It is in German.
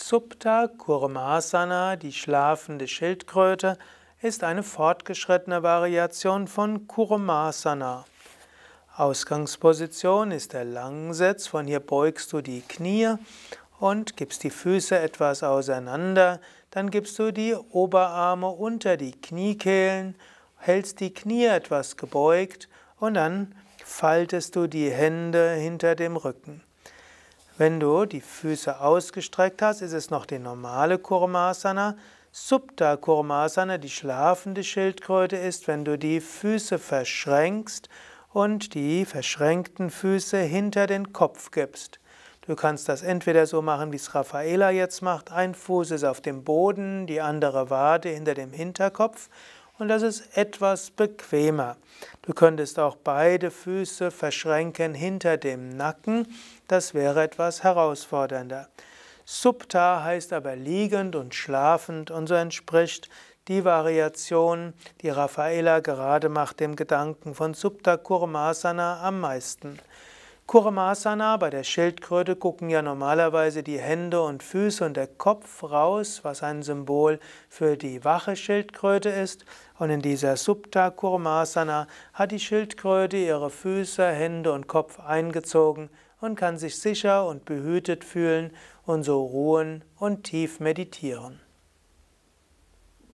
Supta Kurmasana, die schlafende Schildkröte, ist eine fortgeschrittene Variation von Kurmasana. Ausgangsposition ist der Langsitz, von hier beugst du die Knie und gibst die Füße etwas auseinander, dann gibst du die Oberarme unter die Kniekehlen, hältst die Knie etwas gebeugt und dann faltest du die Hände hinter dem Rücken. Wenn du die Füße ausgestreckt hast, ist es noch die normale Kurmasana. Subta Kurmasana, die schlafende Schildkröte, ist, wenn du die Füße verschränkst und die verschränkten Füße hinter den Kopf gibst. Du kannst das entweder so machen, wie es Raffaela jetzt macht. Ein Fuß ist auf dem Boden, die andere Wade hinter dem Hinterkopf und das ist etwas bequemer. Du könntest auch beide Füße verschränken hinter dem Nacken, das wäre etwas herausfordernder. Subta heißt aber liegend und schlafend und so entspricht die Variation, die Raffaella gerade macht, dem Gedanken von Subta Kurmasana am meisten. Kurmasana, bei der Schildkröte gucken ja normalerweise die Hände und Füße und der Kopf raus, was ein Symbol für die wache Schildkröte ist. Und in dieser Subta Kurmasana hat die Schildkröte ihre Füße, Hände und Kopf eingezogen und kann sich sicher und behütet fühlen und so ruhen und tief meditieren.